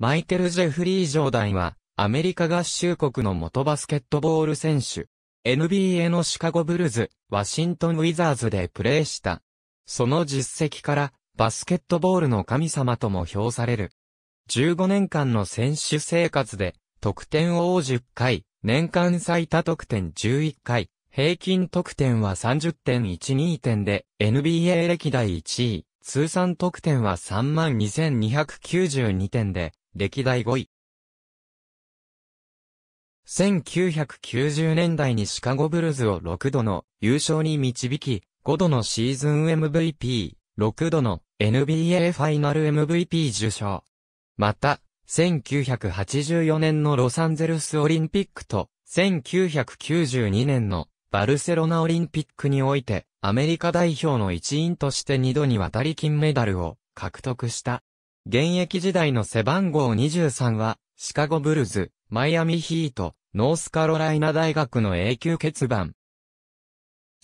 マイケル・ジェフリー・ジョーダンは、アメリカ合衆国の元バスケットボール選手。NBA のシカゴブルズ、ワシントン・ウィザーズでプレーした。その実績から、バスケットボールの神様とも評される。15年間の選手生活で、得点王10回、年間最多得点11回、平均得点は30.12点で、NBA 歴代1位、通算得点は32,292点で、歴代5位。1990年代にシカゴブルズを6度の優勝に導き、5度のシーズン MVP、6度の NBA ファイナル MVP 受賞。また、1984年のロサンゼルスオリンピックと、1992年のバルセロナオリンピックにおいて、アメリカ代表の一員として2度にわたり金メダルを獲得した。現役時代の背番号23は、シカゴブルズ、マイアミヒート、ノースカロライナ大学の永久欠番。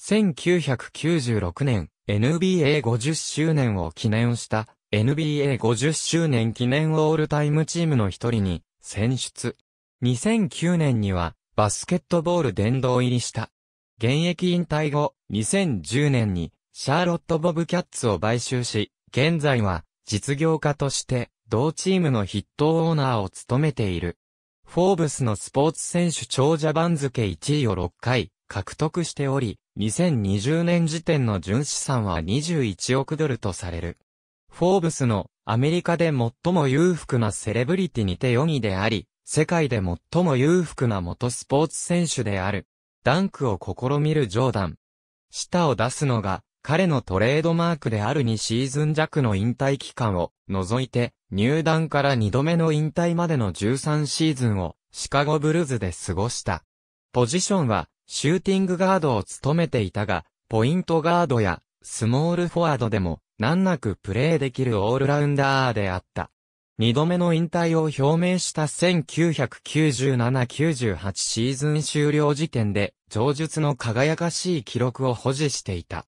1996年、NBA50 周年を記念した NBA50 周年記念オールタイムチームの一人に選出。2009年にはバスケットボール殿堂入りした。現役引退後、2010年にシャーロット・ボブキャッツを買収し、現在は実業家として同チームの筆頭オーナーを務めている。フォーブスのスポーツ選手長者番付1位を6回獲得しており、2020年時点の純資産は21億ドルとされる。フォーブスのアメリカで最も裕福なセレブリティにて4位であり、世界で最も裕福な元スポーツ選手である。ダンクを試みるジョーダン。舌を出すのが彼のトレードマークである2シーズン弱の引退期間を除いて、入団から2度目の引退までの13シーズンをシカゴブルーズで過ごした。ポジションはシューティングガードを務めていたが、ポイントガードやスモールフォワードでも難なくプレーできるオールラウンダーであった。2度目の引退を表明した1997-98シーズン終了時点で、上述の輝かしい記録を保持していた。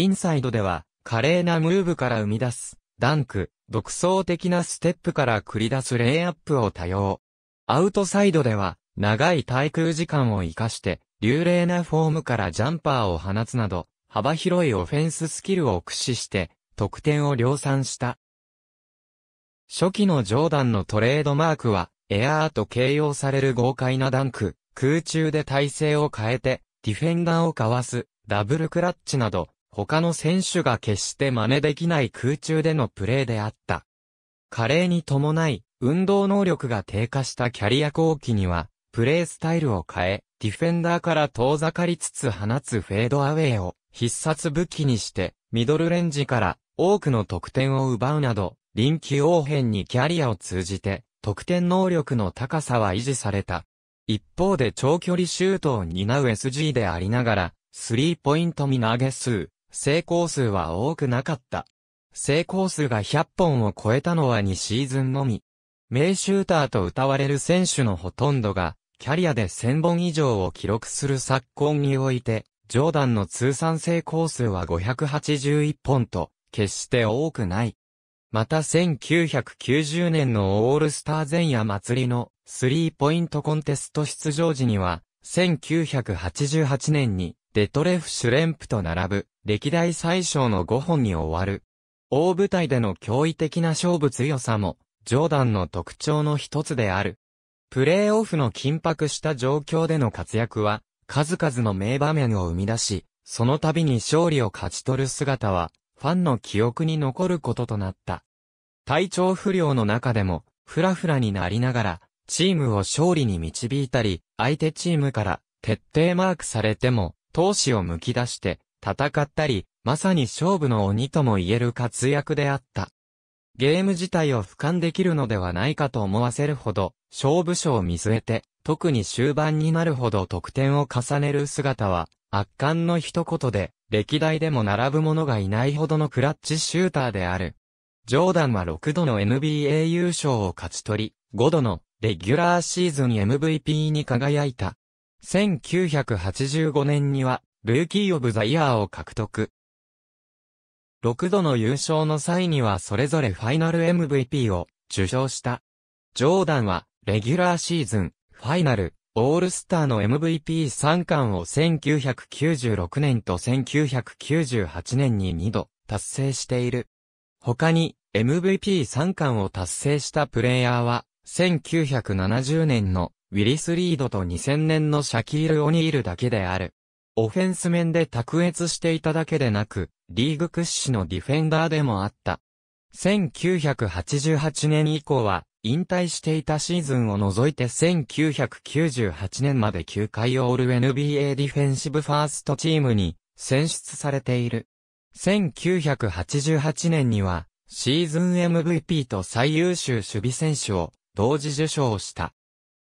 インサイドでは、華麗なムーブから生み出す、ダンク、独創的なステップから繰り出すレイアップを多用。アウトサイドでは、長い滞空時間を活かして、流麗なフォームからジャンパーを放つなど、幅広いオフェンススキルを駆使して、得点を量産した。初期のジョーダンのトレードマークは、エアーと形容される豪快なダンク、空中で体勢を変えて、ディフェンダーをかわす、ダブルクラッチなど、他の選手が決して真似できない空中でのプレーであった。加齢に伴い、運動能力が低下したキャリア後期には、プレースタイルを変え、ディフェンダーから遠ざかりつつ放つフェードアウェイを必殺武器にして、ミドルレンジから多くの得点を奪うなど、臨機応変にキャリアを通じて、得点能力の高さは維持された。一方で長距離シュートを担う SG でありながら、スリーポイント見投げ数、成功数は多くなかった。成功数が100本を超えたのは2シーズンのみ。名シューターと歌われる選手のほとんどが、キャリアで1000本以上を記録する昨今において、ジョーダンの通算成功数は581本と、決して多くない。また1990年のオールスター前夜祭りのスリーポイントコンテスト出場時には、1988年にデトレフ・シュレンプと並ぶ歴代最小の5本に終わる。大舞台での驚異的な勝負強さも、ジョーダンの特徴の一つである。プレーオフの緊迫した状況での活躍は、数々の名場面を生み出し、その度に勝利を勝ち取る姿は、ファンの記憶に残ることとなった。体調不良の中でも、ふらふらになりながら、チームを勝利に導いたり、相手チームから徹底マークされても、闘志をむき出して、戦ったり、まさに勝負の鬼とも言える活躍であった。ゲーム自体を俯瞰できるのではないかと思わせるほど、勝負書を見据えて、特に終盤になるほど得点を重ねる姿は、圧巻の一言で、歴代でも並ぶ者がいないほどのクラッチシューターである。ジョーダンは6度の NBA 優勝を勝ち取り、5度のレギュラーシーズン MVP に輝いた。1985年にはルーキー・オブ・ザ・イヤーを獲得。6度の優勝の際にはそれぞれファイナル MVP を受賞した。ジョーダンは、レギュラーシーズン、ファイナル、オールスターの MVP3 冠を1996年と1998年に2度達成している。他に MVP3 冠を達成したプレイヤーは1970年のウィリス・リードと2000年のシャキール・オニールだけである。オフェンス面で卓越していただけでなく、リーグ屈指のディフェンダーでもあった。1988年以降は、引退していたシーズンを除いて1998年まで9回オール NBA ディフェンシブファーストチームに選出されている。1988年には、シーズン MVP と最優秀守備選手を同時受賞した。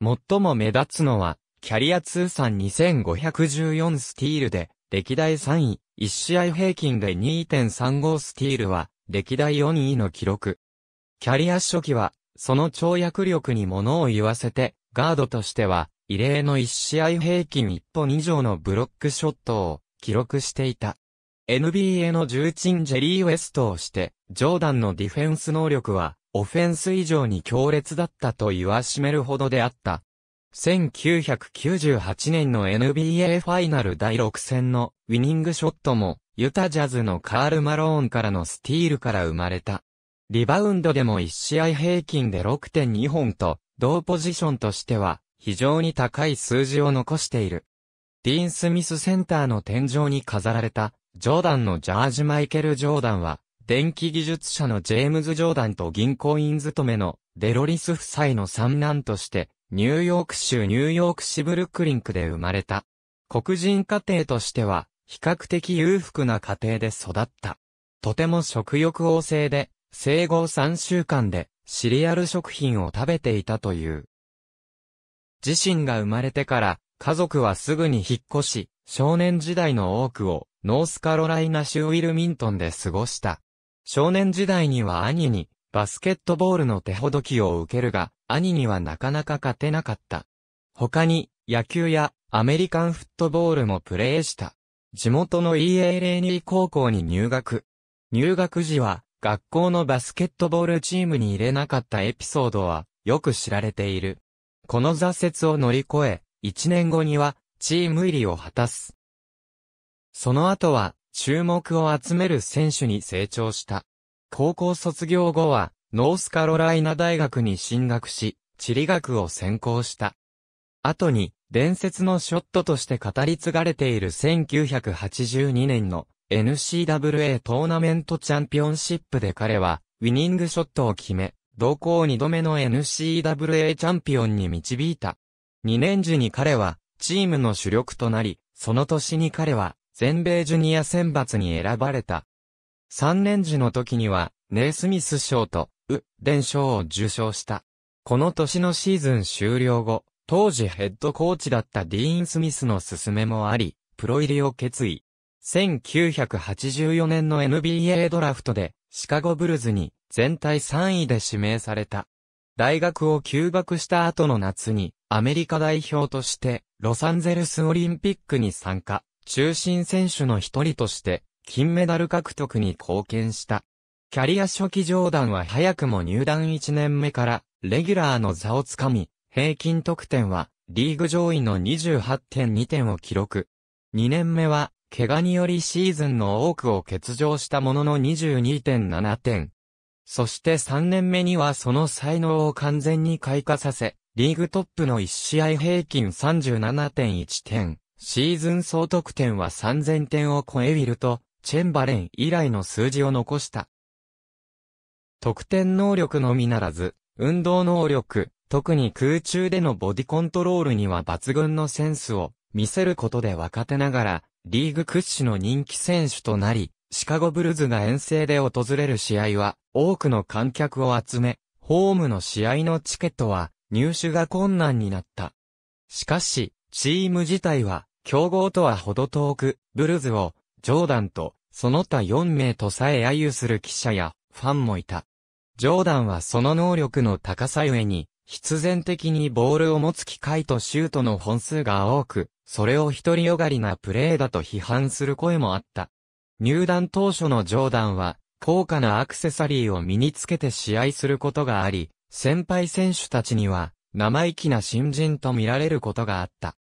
最も目立つのは、キャリア通算2514スティールで、歴代3位、1試合平均で2.35スティールは、歴代4位の記録。キャリア初期は、その跳躍力に物を言わせて、ガードとしては、異例の1試合平均1本以上のブロックショットを記録していた。NBA の重鎮ジェリー・ウエストをして、ジョーダンのディフェンス能力は、オフェンス以上に強烈だったと言わしめるほどであった。1998年の NBA ファイナル第6戦のウィニングショットも、ユタジャズのカール・マローンからのスティールから生まれた。リバウンドでも1試合平均で6.2本と、同ポジションとしては、非常に高い数字を残している。ディーン・スミスセンターの天井に飾られた、ジョーダンのジャージ・マイケル・ジョーダンは、電気技術者のジェームズ・ジョーダンと銀行員勤めのデロリス夫妻の三男として、ニューヨーク州ニューヨーク市ブルックリンクで生まれた。黒人家庭としては、比較的裕福な家庭で育った。とても食欲旺盛で、生後3週間でシリアル食品を食べていたという。自身が生まれてから家族はすぐに引っ越し、少年時代の多くをノースカロライナ州ウィルミントンで過ごした。少年時代には兄にバスケットボールの手ほどきを受けるが、兄にはなかなか勝てなかった。他に、野球やアメリカンフットボールもプレーした。地元の e l ニー高校に入学。入学時は、学校のバスケットボールチームに入れなかったエピソードは、よく知られている。この挫折を乗り越え、1年後には、チーム入りを果たす。その後は、注目を集める選手に成長した。高校卒業後は、ノースカロライナ大学に進学し、地理学を専攻した。後に、伝説のショットとして語り継がれている1982年の n c w a トーナメントチャンピオンシップで彼は、ウィニングショットを決め、同校2度目の n c w a チャンピオンに導いた。2年時に彼は、チームの主力となり、その年に彼は、全米ジュニア選抜に選ばれた。3年時の時には、ネースミス賞と、ウ、連勝を受賞した。この年のシーズン終了後、当時ヘッドコーチだったディーン・スミスの勧めもあり、プロ入りを決意。1984年の NBA ドラフトで、シカゴブルズに全体3位で指名された。大学を休学した後の夏に、アメリカ代表として、ロサンゼルスオリンピックに参加、中心選手の一人として、金メダル獲得に貢献した。キャリア初期上段は早くも入団1年目から、レギュラーの座をつかみ、平均得点は、リーグ上位の28.2点を記録。2年目は、怪我によりシーズンの多くを欠場したものの22.7点。そして3年目にはその才能を完全に開花させ、リーグトップの1試合平均37.1点、シーズン総得点は3000点を超えウィルと、チェンバレン以来の数字を残した。得点能力のみならず、運動能力、特に空中でのボディコントロールには抜群のセンスを見せることで若手ながら、リーグ屈指の人気選手となり、シカゴブルズが遠征で訪れる試合は、多くの観客を集め、ホームの試合のチケットは、入手が困難になった。しかし、チーム自体は、競合とは程遠く、ブルズをジョーダンと、その他4名とさえ揶揄する記者や、ファンもいた。ジョーダンはその能力の高さゆえに、必然的にボールを持つ機会とシュートの本数が多く、それを独りよがりなプレーだと批判する声もあった。入団当初のジョーダンは、高価なアクセサリーを身につけて試合することがあり、先輩選手たちには、生意気な新人と見られることがあった。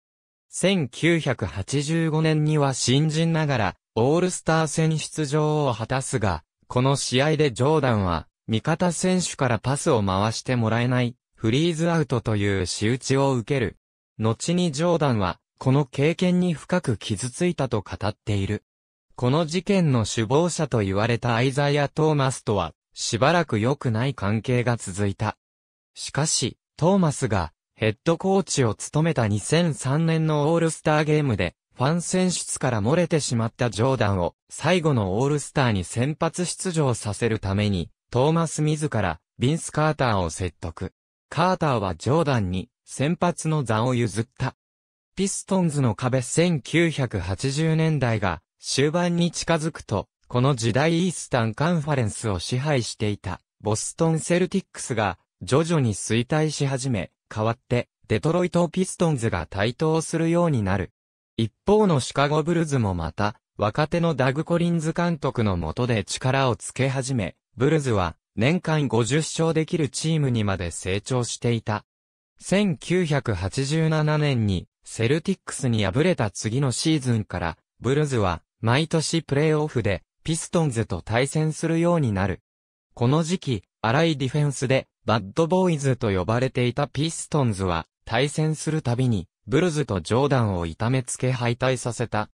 1985年には新人ながら、オールスター戦出場を果たすが、この試合でジョーダンは、味方選手からパスを回してもらえない、フリーズアウトという仕打ちを受ける。後にジョーダンは、この経験に深く傷ついたと語っている。この事件の首謀者と言われたアイザイア・トーマスとは、しばらく良くない関係が続いた。しかし、トーマスが、ヘッドコーチを務めた2003年のオールスターゲームで、ファン選出から漏れてしまったジョーダンを最後のオールスターに先発出場させるために、トーマス自らビンス・カーターを説得。カーターはジョーダンに先発の座を譲った。ピストンズの壁1980年代が終盤に近づくと、この時代イースタンカンファレンスを支配していたボストンセルティックスが徐々に衰退し始め、代わってデトロイトピストンズが台頭するようになる。一方のシカゴブルズもまた、若手のダグ・コリンズ監督の下で力をつけ始め、ブルズは年間50勝できるチームにまで成長していた。1987年にセルティックスに敗れた次のシーズンから、ブルズは毎年プレーオフでピストンズと対戦するようになる。この時期、荒いディフェンスでバッドボーイズと呼ばれていたピストンズは対戦するたびにブルズとジョーダンを痛めつけ敗退させた。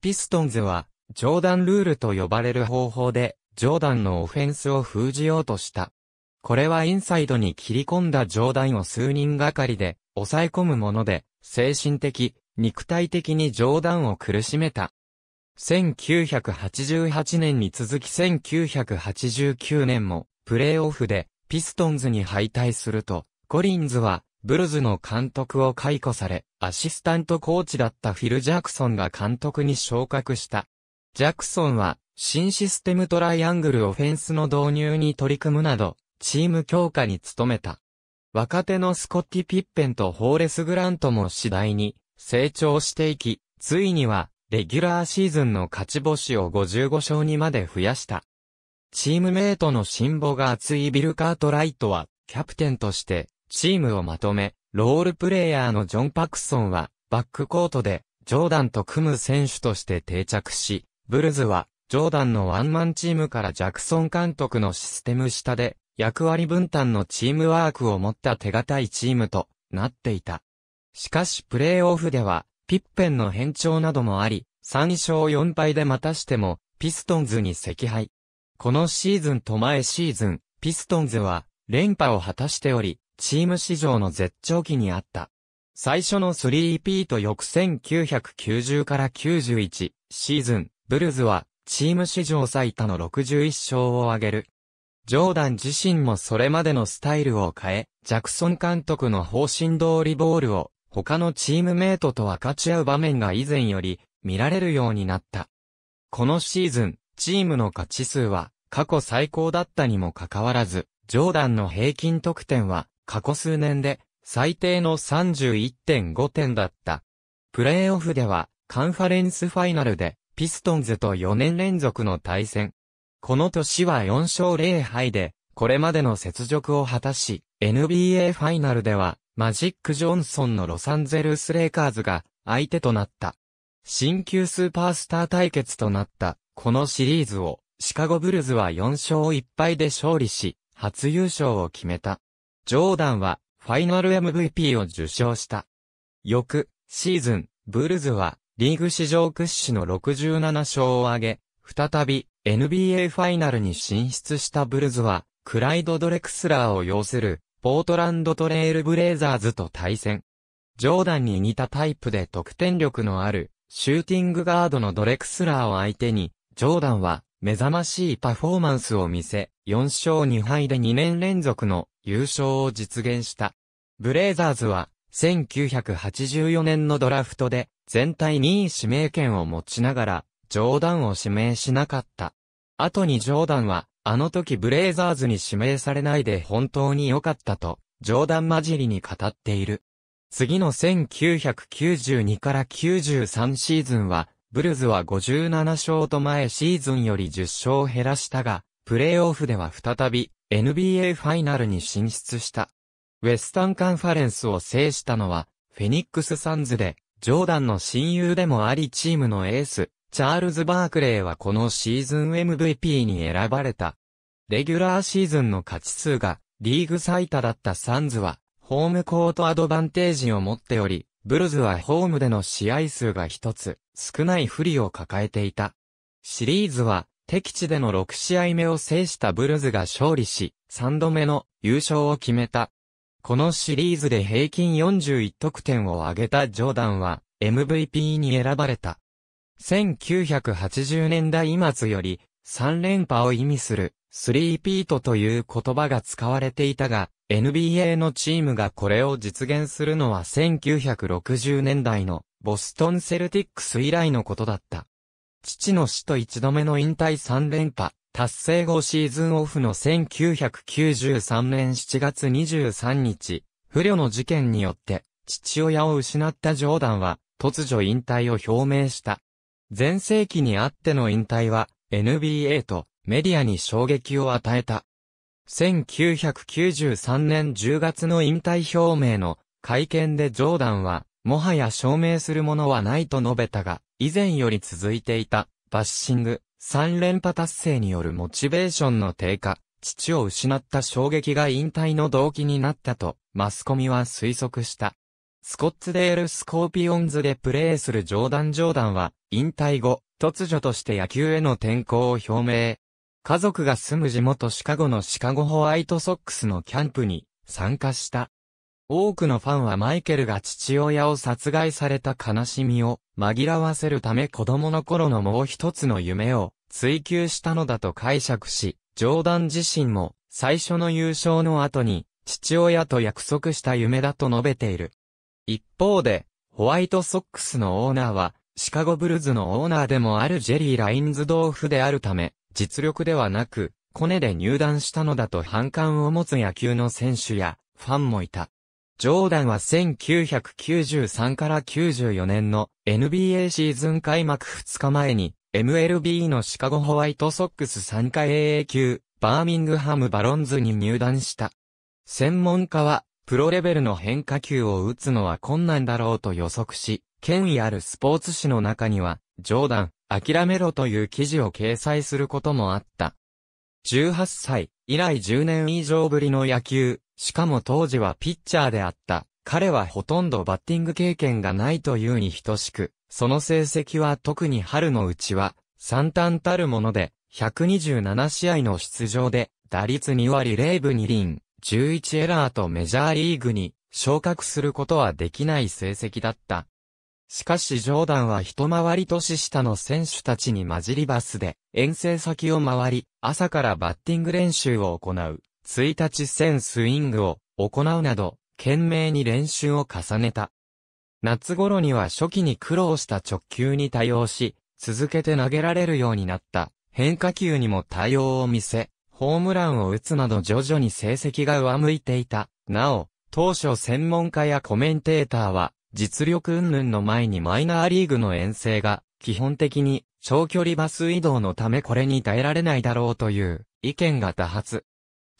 ピストンズは、ジョーダンルールと呼ばれる方法で、ジョーダンのオフェンスを封じようとした。これはインサイドに切り込んだジョーダンを数人がかりで、抑え込むもので、精神的、肉体的にジョーダンを苦しめた。1988年に続き1989年も、プレーオフで、ピストンズに敗退すると、コリンズは、ブルズの監督を解雇され、アシスタントコーチだったフィル・ジャクソンが監督に昇格した。ジャクソンは、新システムトライアングルオフェンスの導入に取り組むなど、チーム強化に努めた。若手のスコッティ・ピッペンとホーレス・グラントも次第に成長していき、ついには、レギュラーシーズンの勝ち星を55勝にまで増やした。チームメイトの辛抱が厚いビル・カートライトは、キャプテンとして、チームをまとめ、ロールプレイヤーのジョン・パクソンは、バックコートで、ジョーダンと組む選手として定着し、ブルズは、ジョーダンのワンマンチームからジャクソン監督のシステム下で、役割分担のチームワークを持った手堅いチームとなっていた。しかしプレイオフでは、ピッペンの変調などもあり、3勝4敗でまたしても、ピストンズに惜敗。このシーズンと前シーズン、ピストンズは、連覇を果たしており、チーム史上の絶頂期にあった。最初の 3P と翌1990から91シーズン、ブルズはチーム史上最多の61勝を挙げる。ジョーダン自身もそれまでのスタイルを変え、ジャクソン監督の方針通りボールを他のチームメイトと分かち合う場面が以前より見られるようになった。このシーズン、チームの勝ち数は過去最高だったにもかかわらず、ジョーダンの平均得点は過去数年で最低の31.5点だった。プレーオフではカンファレンスファイナルでピストンズと4年連続の対戦。この年は4勝0敗で、これまでの雪辱を果たし、NBA ファイナルでは、マジック・ジョンソンのロサンゼルス・レイカーズが相手となった。新旧スーパースター対決となった、このシリーズを、シカゴ・ブルズは4勝1敗で勝利し、初優勝を決めた。ジョーダンはファイナル MVP を受賞した。翌シーズン、ブルズはリーグ史上屈指の67勝を挙げ、再び NBA ファイナルに進出したブルズは、クライド・ドレクスラーを擁するポートランドトレイルブレイザーズと対戦。ジョーダンに似たタイプで得点力のあるシューティングガードのドレクスラーを相手に、ジョーダンは目覚ましいパフォーマンスを見せ、4勝2敗で2年連続の優勝を実現した。ブレイザーズは、1984年のドラフトで、全体2位指名権を持ちながら、ジョーダンを指名しなかった。後にジョーダンは、あの時ブレイザーズに指名されないで本当に良かったと、ジョーダン混じりに語っている。次の1992から93シーズンは、ブルズは57勝と前シーズンより10勝減らしたが、プレイオフでは再び NBA ファイナルに進出した。ウェスタンカンファレンスを制したのは、フェニックスサンズで、ジョーダンの親友でもありチームのエース、チャールズ・バークレーはこのシーズン MVP に選ばれた。レギュラーシーズンの勝ち数がリーグ最多だったサンズは、ホームコートアドバンテージを持っており、ブルズはホームでの試合数が一つ、少ない不利を抱えていた。シリーズは、敵地での6試合目を制したブルズが勝利し、3度目の優勝を決めた。このシリーズで平均41得点を挙げたジョーダンは MVP に選ばれた。1980年代末より3連覇を意味するスリーピートという言葉が使われていたが、NBA のチームがこれを実現するのは1960年代のボストンセルティックス以来のことだった。父の死と一度目の引退3連覇、達成後シーズンオフの1993年7月23日、不慮の事件によって、父親を失ったジョーダンは、突如引退を表明した。前世紀にあっての引退は、NBA とメディアに衝撃を与えた。1993年10月の引退表明の会見でジョーダンは、もはや証明するものはないと述べたが、以前より続いていた、バッシング、3連覇達成によるモチベーションの低下、父を失った衝撃が引退の動機になったと、マスコミは推測した。スコッツデールスコーピオンズでプレーするジョーダン・ジョーダンは、引退後、突如として野球への転向を表明。家族が住む地元シカゴのシカゴホワイトソックスのキャンプに参加した。多くのファンはマイケルが父親を殺害された悲しみを紛らわせるため子供の頃のもう一つの夢を追求したのだと解釈し、ジョーダン自身も最初の優勝の後に父親と約束した夢だと述べている。一方で、ホワイトソックスのオーナーは、シカゴブルズのオーナーでもあるジェリー・ラインズドーフであるため、実力ではなく、コネで入団したのだと反感を持つ野球の選手や、ファンもいた。ジョーダンは1993から94年の NBA シーズン開幕2日前に MLB のシカゴホワイトソックス参加 AA 級バーミングハムバロンズに入団した。専門家はプロレベルの変化球を打つのは困難だろうと予測し、権威あるスポーツ紙の中には、ジョーダン、諦めろという記事を掲載することもあった。18歳以来10年以上ぶりの野球、しかも当時はピッチャーであった。彼はほとんどバッティング経験がないというに等しく、その成績は特に春のうちは、惨憺たるもので、127試合の出場で、打率2割0分2厘、11エラーとメジャーリーグに昇格することはできない成績だった。しかしジョーダンは一回り年下の選手たちに混じりバスで遠征先を回り、朝からバッティング練習を行う。1日1スイングを行うなど、懸命に練習を重ねた。夏頃には初期に苦労した直球に対応し、続けて投げられるようになった。変化球にも対応を見せ、ホームランを打つなど徐々に成績が上向いていた。なお、当初専門家やコメンテーターは、実力云々の前にマイナーリーグの遠征が、基本的に長距離バス移動のためこれに耐えられないだろうという意見が多発。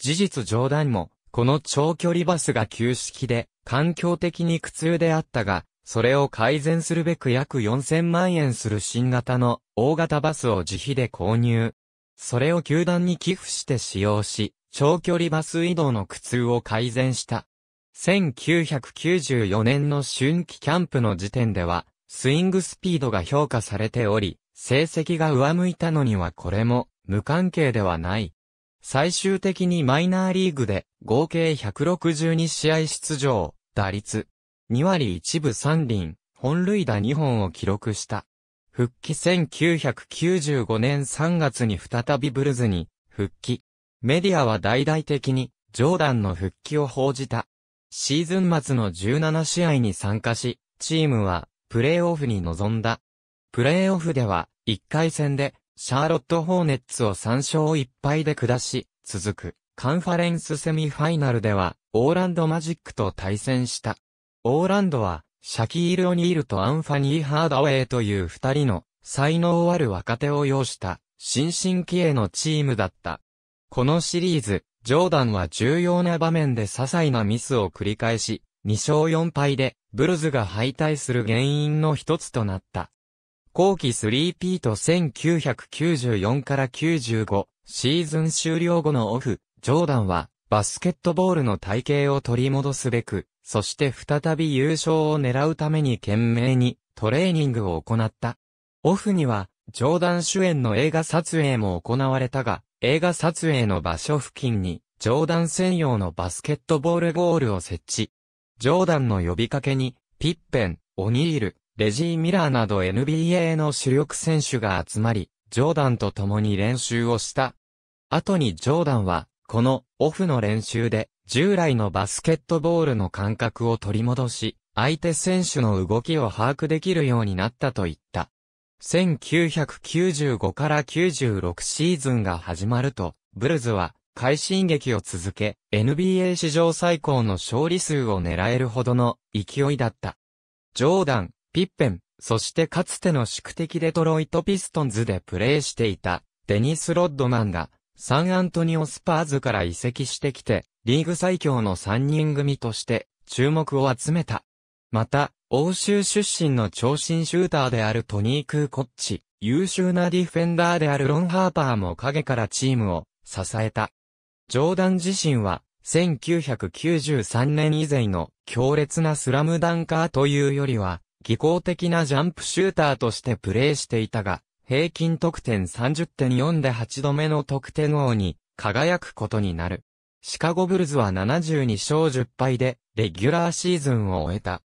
事実冗談も、この長距離バスが旧式で、環境的に苦痛であったが、それを改善するべく約4000万円する新型の大型バスを自費で購入。それを球団に寄付して使用し、長距離バス移動の苦痛を改善した。1994年の春季キャンプの時点では、スイングスピードが評価されており、成績が上向いたのにはこれも無関係ではない。最終的にマイナーリーグで合計162試合出場、打率2割1分3輪、本塁打2本を記録した。復帰1995年3月に再びブルズに復帰。メディアは大々的にジョーダンの復帰を報じた。シーズン末の17試合に参加し、チームはプレーオフに臨んだ。プレーオフでは1回戦でシャーロット・ホーネッツを3勝1敗で下し、続くカンファレンスセミファイナルでは、オーランド・マジックと対戦した。オーランドは、シャキール・オニールとアンファニー・ハードウェイという二人の才能ある若手を要した新進気鋭のチームだった。このシリーズ、ジョーダンは重要な場面で些細なミスを繰り返し、2勝4敗でブルズが敗退する原因の一つとなった。後期 3P と1994から95シーズン終了後のオフ、ジョーダンはバスケットボールの体系を取り戻すべく、そして再び優勝を狙うために懸命にトレーニングを行った。オフには、ジョーダン主演の映画撮影も行われたが、映画撮影の場所付近に、ジョーダン専用のバスケットボールゴールを設置。ジョーダンの呼びかけに、ピッペン、オニール、レジー・ミラーなど NBA の主力選手が集まり、ジョーダンと共に練習をした。後にジョーダンは、このオフの練習で、従来のバスケットボールの感覚を取り戻し、相手選手の動きを把握できるようになったと言った。1995から96シーズンが始まると、ブルズは快進撃を続け、NBA 史上最高の勝利数を狙えるほどの勢いだった。ジョーダン、ピッペン、そしてかつての宿敵デトロイトピストンズでプレーしていた、デニス・ロッドマンが、サンアントニオスパーズから移籍してきて、リーグ最強の3人組として、注目を集めた。また、欧州出身の長身シューターであるトニー・クーコッチ、優秀なディフェンダーであるロン・ハーパーも影からチームを支えた。ジョーダン自身は、1993年以前の強烈なスラムダンカーというよりは、技巧的なジャンプシューターとしてプレーしていたが、平均得点30.4で8度目の得点王に輝くことになる。シカゴブルズは72勝10敗で、レギュラーシーズンを終えた。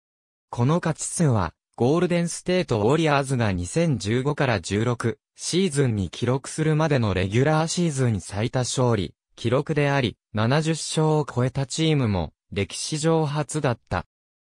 この勝ち数は、ゴールデンステートウォリアーズが2015から16シーズンに記録するまでのレギュラーシーズン最多勝利、記録であり、70勝を超えたチームも歴史上初だった。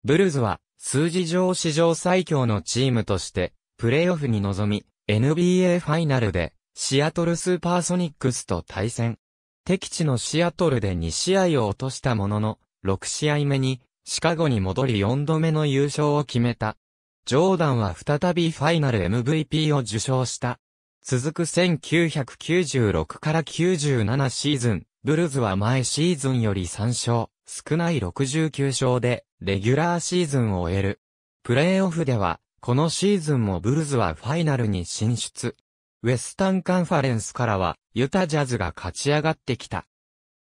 ブルズは数字上史上最強のチームとして、プレイオフに臨み、NBA ファイナルで、シアトルスーパーソニックスと対戦。敵地のシアトルで2試合を落としたものの、6試合目に、シカゴに戻り4度目の優勝を決めた。ジョーダンは再びファイナル MVP を受賞した。続く1996から97シーズン、ブルズは前シーズンより3勝。少ない69勝で、レギュラーシーズンを終える。プレイオフでは、このシーズンもブルズはファイナルに進出。ウェスタンカンファレンスからは、ユタジャズが勝ち上がってきた。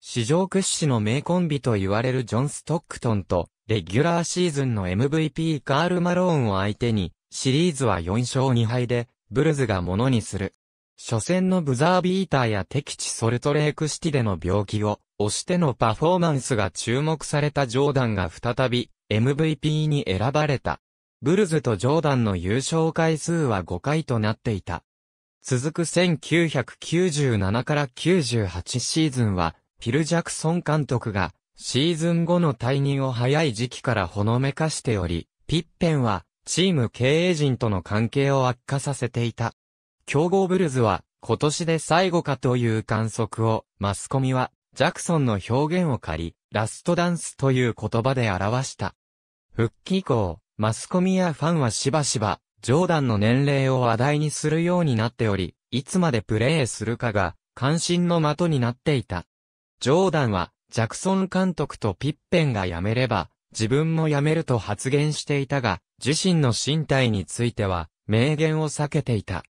史上屈指の名コンビと言われるジョン・ストックトンと、レギュラーシーズンの MVP カール・マローンを相手に、シリーズは4勝2敗で、ブルズがものにする。初戦のブザービーターや敵地ソルトレークシティでの病気を押してのパフォーマンスが注目されたジョーダンが再び MVP に選ばれた。ブルズとジョーダンの優勝回数は5回となっていた。続く1997から98シーズンは、ピル・ジャクソン監督が、シーズン後の退任を早い時期からほのめかしており、ピッペンは、チーム経営陣との関係を悪化させていた。競合ブルズは、今年で最後かという観測を、マスコミはジャクソンの表現を借り、ラストダンスという言葉で表した。復帰以降、マスコミやファンはしばしば、ジョーダンの年齢を話題にするようになっており、いつまでプレーするかが、関心の的になっていた。ジョーダンは、ジャクソン監督とピッペンが辞めれば、自分も辞めると発言していたが、自身の身体については、明言を避けていた。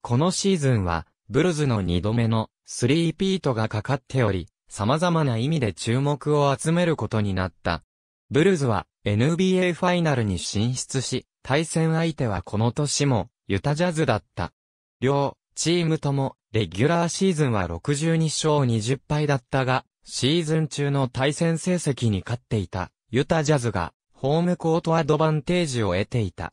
このシーズンは、ブルズの2度目の、スリーピートがかかっており、様々な意味で注目を集めることになった。ブルズは NBA ファイナルに進出し、対戦相手はこの年もユタジャズだった。両チームともレギュラーシーズンは62勝20敗だったが、シーズン中の対戦成績に勝っていたユタジャズがホームコートアドバンテージを得ていた。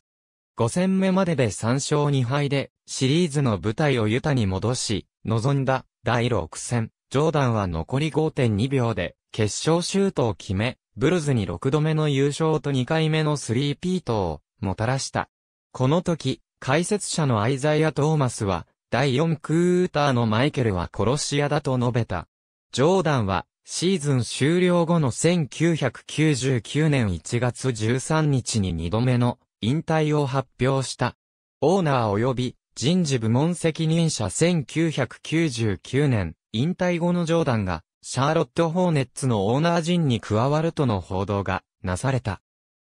5戦目までで3勝2敗でシリーズの舞台をユタに戻し、臨んだ第6戦。ジョーダンは残り5.2秒で決勝シュートを決め、ブルズに6度目の優勝と2回目のスリーピートをもたらした。この時、解説者のアイザイア・トーマスは、第4クーターのマイケルは殺し屋だと述べた。ジョーダンは、シーズン終了後の1999年1月13日に2度目の引退を発表した。オーナー及び人事部門責任者1999年、引退後のジョーダンが、シャーロット・ホーネッツのオーナー陣に加わるとの報道がなされた。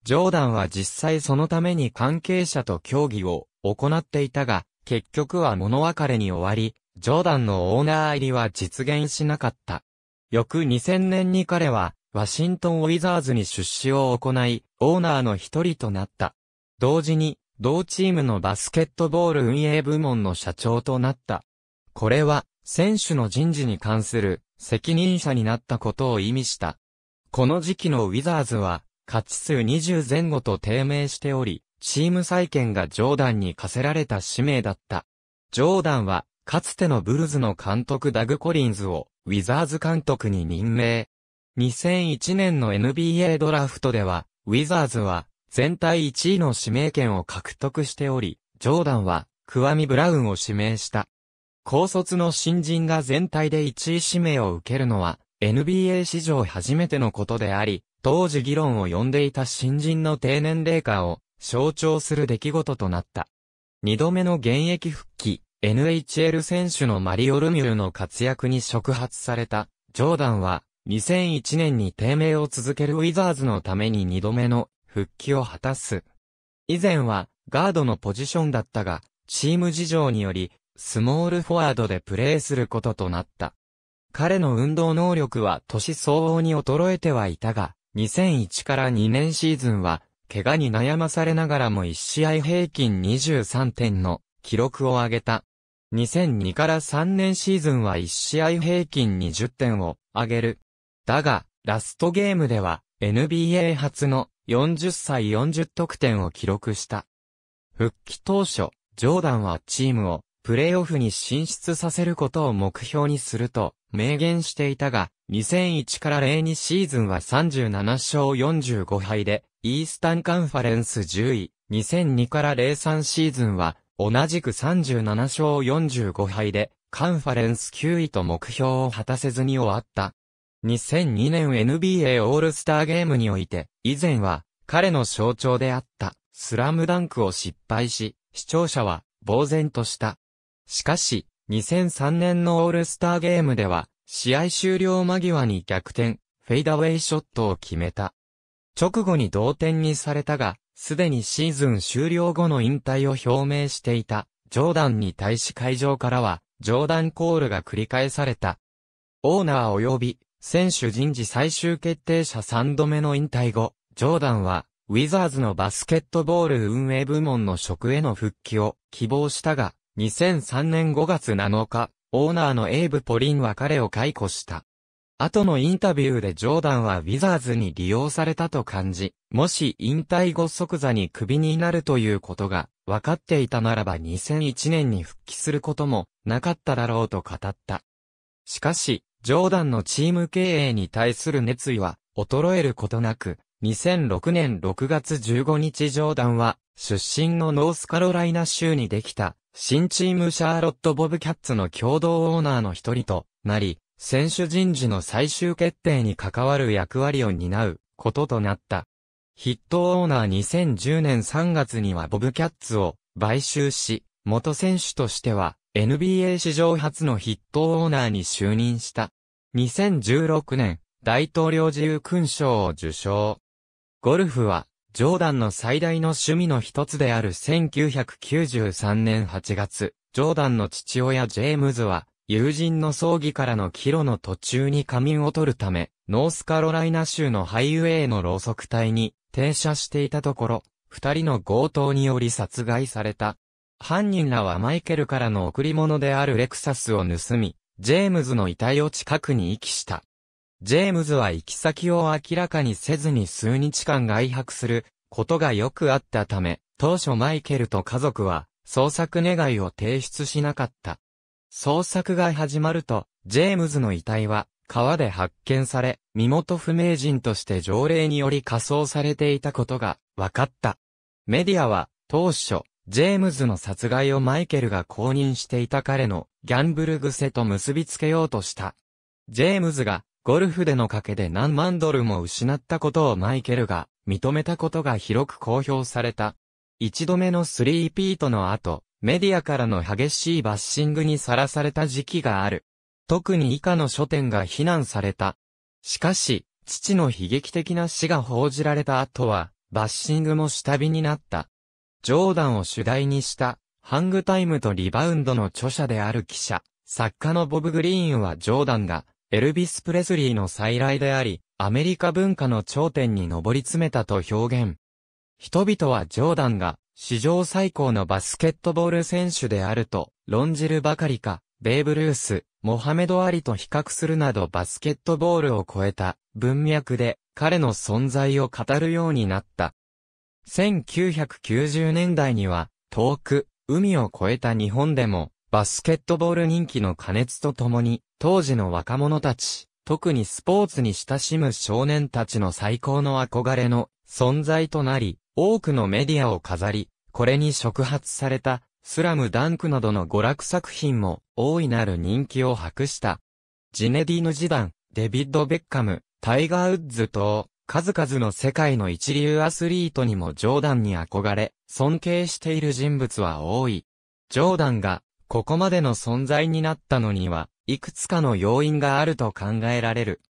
ジョーダンは実際そのために関係者と協議を行っていたが、結局は物別れに終わり、ジョーダンのオーナー入りは実現しなかった。翌2000年に彼は、ワシントン・ウィザーズに出資を行い、オーナーの一人となった。同時に、同チームのバスケットボール運営部門の社長となった。これは、選手の人事に関する責任者になったことを意味した。この時期のウィザーズは、勝ち数20前後と低迷しており、チーム再建がジョーダンに課せられた使命だった。ジョーダンは、かつてのブルズの監督ダグ・コリンズを、ウィザーズ監督に任命。2001年の NBA ドラフトでは、ウィザーズは、全体1位の指名権を獲得しており、ジョーダンは、クワミ・ブラウンを指名した。高卒の新人が全体で1位指名を受けるのは、NBA 史上初めてのことであり、当時議論を呼んでいた新人の低年齢化を象徴する出来事となった。二度目の現役復帰、NHL 選手のマリオ・ルミューの活躍に触発された、ジョーダンは、2001年に低迷を続けるウィザーズのために二度目の復帰を果たす。以前はガードのポジションだったが、チーム事情により、スモールフォワードでプレーすることとなった。彼の運動能力は年相応に衰えてはいたが、2001から2年シーズンは、怪我に悩まされながらも1試合平均23点の記録を上げた。2002から3年シーズンは1試合平均20点を上げる。だが、ラストゲームでは NBA 初の40歳40得点を記録した。復帰当初、ジョーダンはチームをプレイオフに進出させることを目標にすると明言していたが、2001から02シーズンは37勝45敗で、イースタンカンファレンス10位、2002から03シーズンは、同じく37勝45敗で、カンファレンス9位と目標を果たせずに終わった。2002年 NBA オールスターゲームにおいて、以前は彼の象徴であったスラムダンクを失敗し、視聴者は呆然とした。しかし、2003年のオールスターゲームでは、試合終了間際に逆転、フェイダウェイショットを決めた。直後に同点にされたが、すでにシーズン終了後の引退を表明していた、ジョーダンに対し会場からは、ジョーダンコールが繰り返された。オーナー及び選手人事最終決定者3度目の引退後、ジョーダンは、ウィザーズのバスケットボール運営部門の職への復帰を希望したが、2003年5月7日、オーナーのエイブ・ポリンは彼を解雇した。後のインタビューでジョーダンはウィザーズに利用されたと感じ、もし引退後即座にクビになるということが分かっていたならば2001年に復帰することもなかっただろうと語った。しかし、ジョーダンのチーム経営に対する熱意は衰えることなく、2006年6月15日ジョーダンは出身のノースカロライナ州にできた新チームシャーロット・ボブキャッツの共同オーナーの一人となり、選手人事の最終決定に関わる役割を担うこととなった。ヒットオーナー2010年3月にはボブキャッツを買収し、元選手としては NBA 史上初の筆頭オーナーに就任した。2016年、大統領自由勲章を受賞。ゴルフは、ジョーダンの最大の趣味の一つである1993年8月、ジョーダンの父親ジェームズは、友人の葬儀からの帰路の途中に仮眠を取るため、ノースカロライナ州のハイウェイのろうそく隊に停車していたところ、二人の強盗により殺害された。犯人らはマイケルからの贈り物であるレクサスを盗み、ジェームズの遺体を近くに遺棄した。ジェームズは行き先を明らかにせずに数日間外泊することがよくあったため、当初マイケルと家族は捜索願いを提出しなかった。捜索が始まると、ジェームズの遺体は川で発見され、身元不明人として条例により仮装されていたことが分かった。メディアは当初、ジェームズの殺害をマイケルが公認していた彼のギャンブル癖と結びつけようとした。ジェームズがゴルフでの賭けで何万ドルも失ったことをマイケルが認めたことが広く公表された。一度目のスリーピートの後、メディアからの激しいバッシングにさらされた時期がある。特に以下の書店が非難された。しかし、父の悲劇的な死が報じられた後は、バッシングも下火になった。ジョーダンを主題にした、ハングタイムとリバウンドの著者である記者、作家のボブ・グリーンはジョーダンが、エルビス・プレスリーの再来であり、アメリカ文化の頂点に上り詰めたと表現。人々はジョーダンが、史上最高のバスケットボール選手であると、論じるばかりか、ベーブ・ルース、モハメド・アリと比較するなどバスケットボールを超えた文脈で彼の存在を語るようになった。1990年代には、遠く、海を越えた日本でも、バスケットボール人気の加熱とともに、当時の若者たち、特にスポーツに親しむ少年たちの最高の憧れの存在となり、多くのメディアを飾り、これに触発された、スラムダンクなどの娯楽作品も大いなる人気を博した。ジネディーヌ・ジダン、デビッド・ベッカム、タイガー・ウッズ等、数々の世界の一流アスリートにもジョーダンに憧れ、尊敬している人物は多い。ジョーダンが、ここまでの存在になったのには、いくつかの要因があると考えられる。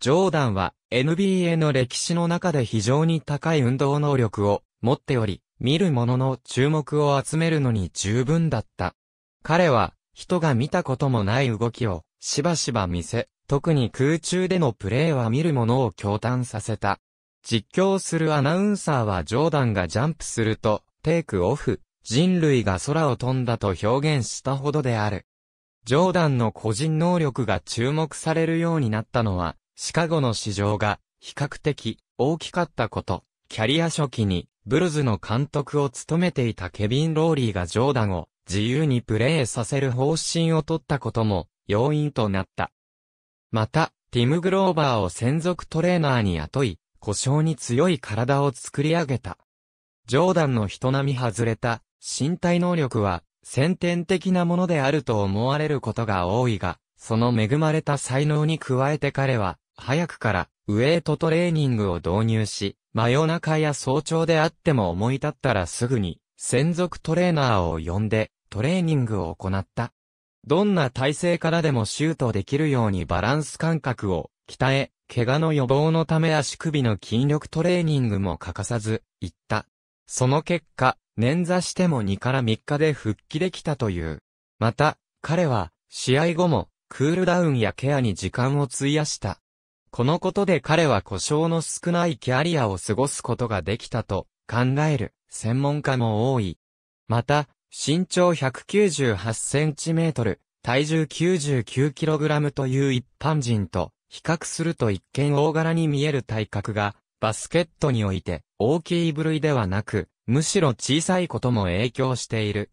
ジョーダンは NBA の歴史の中で非常に高い運動能力を持っており、見る者の注目を集めるのに十分だった。彼は人が見たこともない動きをしばしば見せ、特に空中でのプレーは見るものを驚嘆させた。実況するアナウンサーはジョーダンがジャンプすると、テイクオフ、人類が空を飛んだと表現したほどである。ジョーダンの個人能力が注目されるようになったのは、シカゴの市場が比較的大きかったこと、キャリア初期にブルズの監督を務めていたケビン・ローリーがジョーダンを自由にプレーさせる方針を取ったことも要因となった。また、ティム・グローバーを専属トレーナーに雇い、故障に強い体を作り上げた。ジョーダンの人並み外れた身体能力は先天的なものであると思われることが多いが、その恵まれた才能に加えて彼は、早くからウェイトトレーニングを導入し、真夜中や早朝であっても思い立ったらすぐに専属トレーナーを呼んでトレーニングを行った。どんな体勢からでもシュートできるようにバランス感覚を鍛え、怪我の予防のため足首の筋力トレーニングも欠かさず、行った。その結果、捻挫しても2から3日で復帰できたという。また、彼は、試合後も、クールダウンやケアに時間を費やした。このことで彼は故障の少ないキャリアを過ごすことができたと考える専門家も多い。また、身長198センチメートル、体重99キログラムという一般人と、比較すると一見大柄に見える体格が、バスケットにおいて大きい部類ではなく、むしろ小さいことも影響している。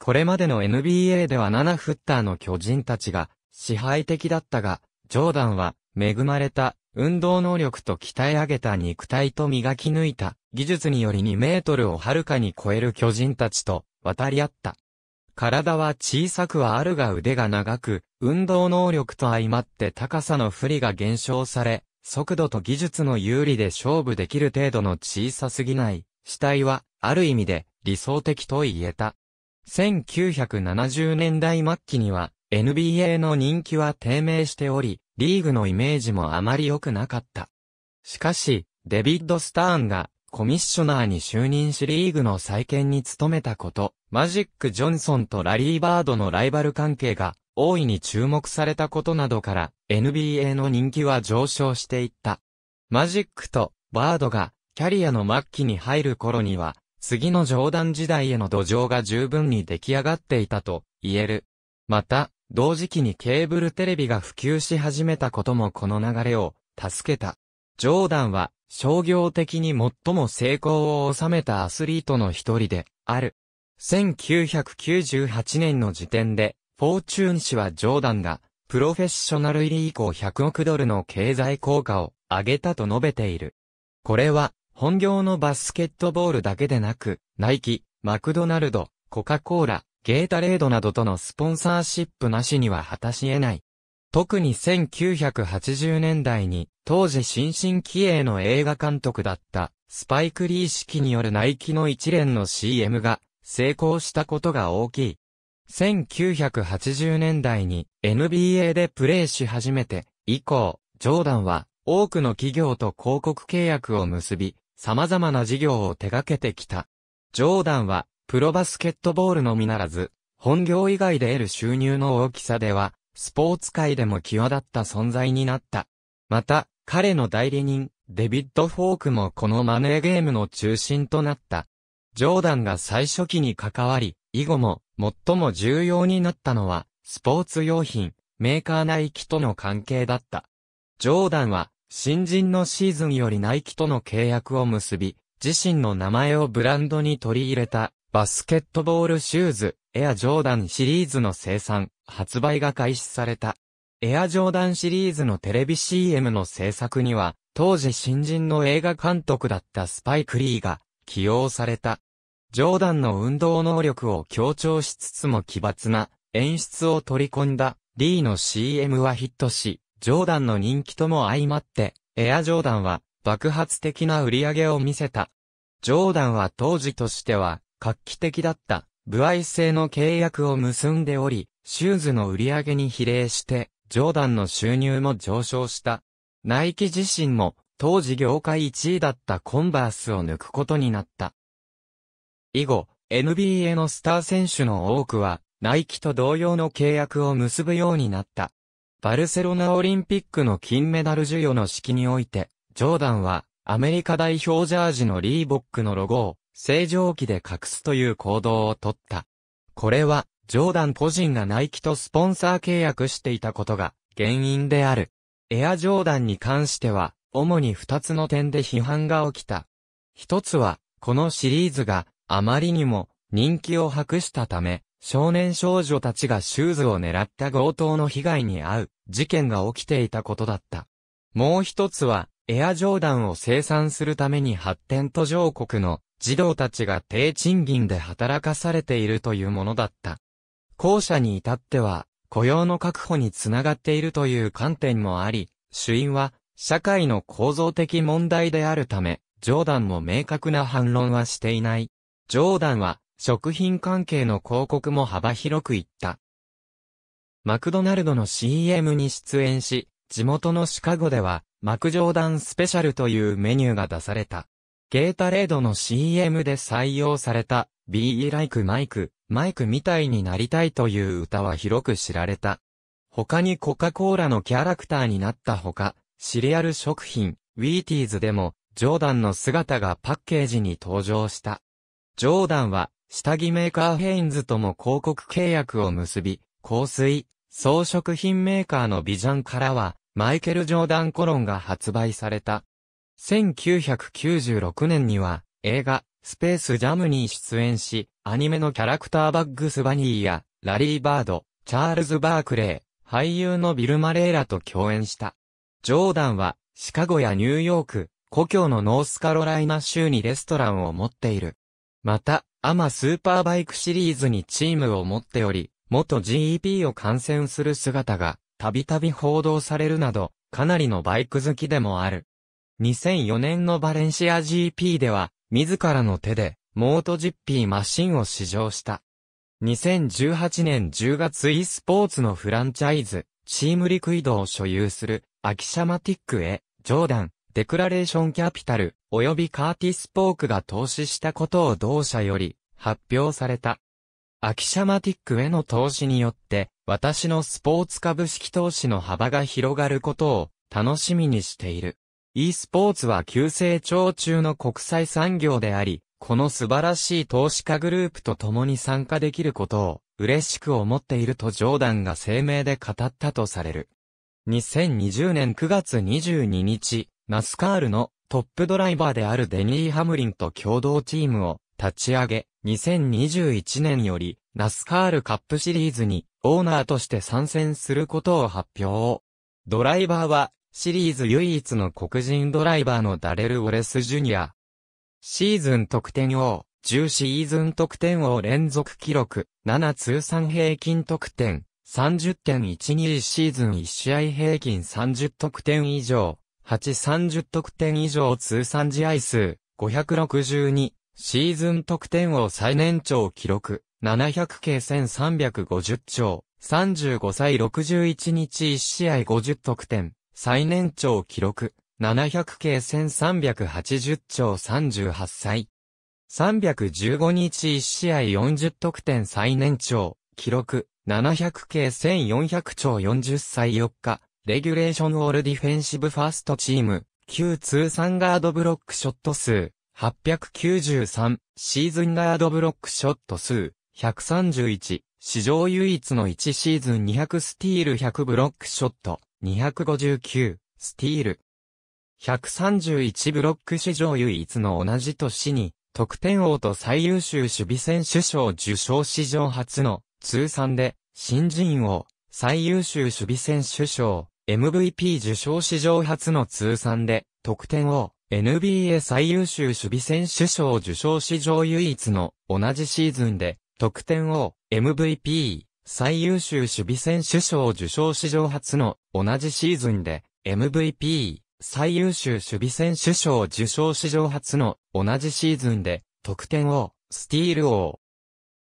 これまでの NBA では7フッターの巨人たちが支配的だったが、ジョーダンは恵まれた運動能力と鍛え上げた肉体と磨き抜いた技術により2メートルをはるかに超える巨人たちと渡り合った。体は小さくはあるが腕が長く、運動能力と相まって高さの不利が減少され、速度と技術の有利で勝負できる程度の小さすぎない死体は、ある意味で理想的と言えた。1970年代末期には NBA の人気は低迷しており、リーグのイメージもあまり良くなかった。しかし、デビッド・スターンがコミッショナーに就任しリーグの再建に努めたこと、マジック・ジョンソンとラリー・バードのライバル関係が大いに注目されたことなどから NBA の人気は上昇していった。マジックとバードがキャリアの末期に入る頃には次のジョーダン時代への土壌が十分に出来上がっていたと言える。また、同時期にケーブルテレビが普及し始めたこともこの流れを助けた。ジョーダンは商業的に最も成功を収めたアスリートの一人である。1998年の時点で、フォーチューン氏は冗談が、プロフェッショナル入り以降100億ドルの経済効果を上げたと述べている。これは、本業のバスケットボールだけでなく、ナイキ、マクドナルド、コカ・コーラ、ゲータレードなどとのスポンサーシップなしには果たし得ない特に1980年代に、当時新進気鋭の映画監督だった、スパイク・リー式によるナイキの一連の CM が、成功したことが大きい。1980年代に NBA でプレーし始めて、以降、ジョーダンは、多くの企業と広告契約を結び、様々な事業を手掛けてきた。ジョーダンは、プロバスケットボールのみならず、本業以外で得る収入の大きさでは、スポーツ界でも際立った存在になった。また、彼の代理人、デビッド・フォークもこのマネーゲームの中心となった。ジョーダンが最初期に関わり、以後も最も重要になったのは、スポーツ用品、メーカーナイキとの関係だった。ジョーダンは、新人のシーズンよりナイキとの契約を結び、自身の名前をブランドに取り入れた、バスケットボールシューズ、エアジョーダンシリーズの生産、発売が開始された。エアジョーダンシリーズのテレビ CM の制作には、当時新人の映画監督だったスパイク・リーが起用された。ジョーダンの運動能力を強調しつつも奇抜な演出を取り込んだリーの CM はヒットし、ジョーダンの人気とも相まって、エアジョーダンは爆発的な売り上げを見せた。ジョーダンは当時としては画期的だった、部合制の契約を結んでおり、シューズの売り上げに比例して、ジョーダンの収入も上昇した。ナイキ自身も、当時業界1位だったコンバースを抜くことになった。以後、NBA のスター選手の多くは、ナイキと同様の契約を結ぶようになった。バルセロナオリンピックの金メダル授与の式において、ジョーダンは、アメリカ代表ジャージのリーボックのロゴを、正常期で隠すという行動をとった。これは、ジョーダン個人がナイキとスポンサー契約していたことが原因である。エアジョーダンに関しては、主に二つの点で批判が起きた。一つは、このシリーズがあまりにも人気を博したため、少年少女たちがシューズを狙った強盗の被害に遭う事件が起きていたことだった。もう一つは、エアジョーダンを生産するために発展途上国の児童たちが低賃金で働かされているというものだった。後者に至っては、雇用の確保につながっているという観点もあり、主因は、社会の構造的問題であるため、ジョーダンも明確な反論はしていない。ジョーダンは、食品関係の広告も幅広く言った。マクドナルドの CM に出演し、地元のシカゴでは、マクジョーダンスペシャルというメニューが出された。ゲータレードの CM で採用された、Be Like Mike マイクみたいになりたいという歌は広く知られた。他にコカ・コーラのキャラクターになったほか、シリアル食品、ウィーティーズでも、ジョーダンの姿がパッケージに登場した。ジョーダンは、下着メーカーヘインズとも広告契約を結び、香水、装飾品メーカーのビジョンからは、マイケル・ジョーダンコロンが発売された。1996年には、映画、スペースジャムに出演し、アニメのキャラクターバッグスバニーや、ラリーバード、チャールズ・バークレー、俳優のビル・マレーラと共演した。ジョーダンは、シカゴやニューヨーク、故郷のノースカロライナ州にレストランを持っている。また、アマスーパーバイクシリーズにチームを持っており、元 GEP を観戦する姿が、たびたび報道されるなど、かなりのバイク好きでもある。2004年のバレンシア GP では、自らの手で、モートジッピーマシンを試乗した。2018年10月 e スポーツのフランチャイズ、チームリクイドを所有する、アキシャマティックへ、ジョーダン、デクラレーションキャピタル、及びカーティスポークが投資したことを同社より、発表された。アキシャマティックへの投資によって、私のスポーツ株式投資の幅が広がることを楽しみにしている。e スポーツは急成長中の国際産業であり、この素晴らしい投資家グループと共に参加できることを嬉しく思っているとジョーダンが声明で語ったとされる。2020年9月22日、ナスカールのトップドライバーであるデニー・ハムリンと共同チームを立ち上げ、2021年よりナスカールカップシリーズにオーナーとして参戦することを発表。ドライバーはシリーズ唯一の黒人ドライバーのダレル・ウォレス・ジュニア。シーズン得点王、10シーズン得点王連続記録、7通算平均得点、30.12シーズン1試合平均30得点以上、830得点以上通算試合数、562、シーズン得点王最年長記録、700計1350兆、35歳61日1試合50得点。最年長記録、700系1380兆38歳。315日1試合40得点最年長、記録、700系1400兆40歳4日、レギュレーションオールディフェンシブファーストチーム、旧通算ガードブロックショット数、893、シーズンガードブロックショット数、131、史上唯一の1シーズン200スティール100ブロックショット、259、スティール。131ブロック史上唯一の同じ年に、得点王と最優秀守備選手賞受賞史上初の、通算で、新人王、最優秀守備選手賞、MVP 受賞史上初の通算で、得点王、NBA 最優秀守備選手賞受賞史上唯一の同じシーズンで、得点王、MVP、最優秀守備選手賞を受賞史上初の同じシーズンで MVP、最優秀守備選手賞を受賞史上初の同じシーズンで得点王、スティール王。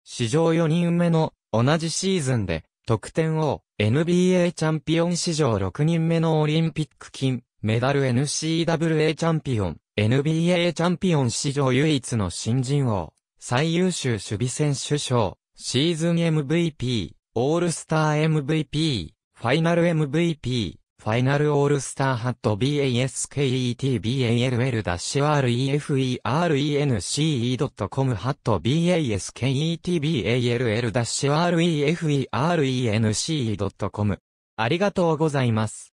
史上4人目の同じシーズンで得点王、NBA チャンピオン史上6人目のオリンピック金、メダル n c w a チャンピオン、NBA チャンピオン史上唯一の新人王、最優秀守備選手賞、シーズン MVP、オールスター MVP、ファイナル MVP、ファイナルオールスターハット BASKETBALL-REFERENCE.com ハット BASKETBALL-REFERENCE.com ありがとうございます。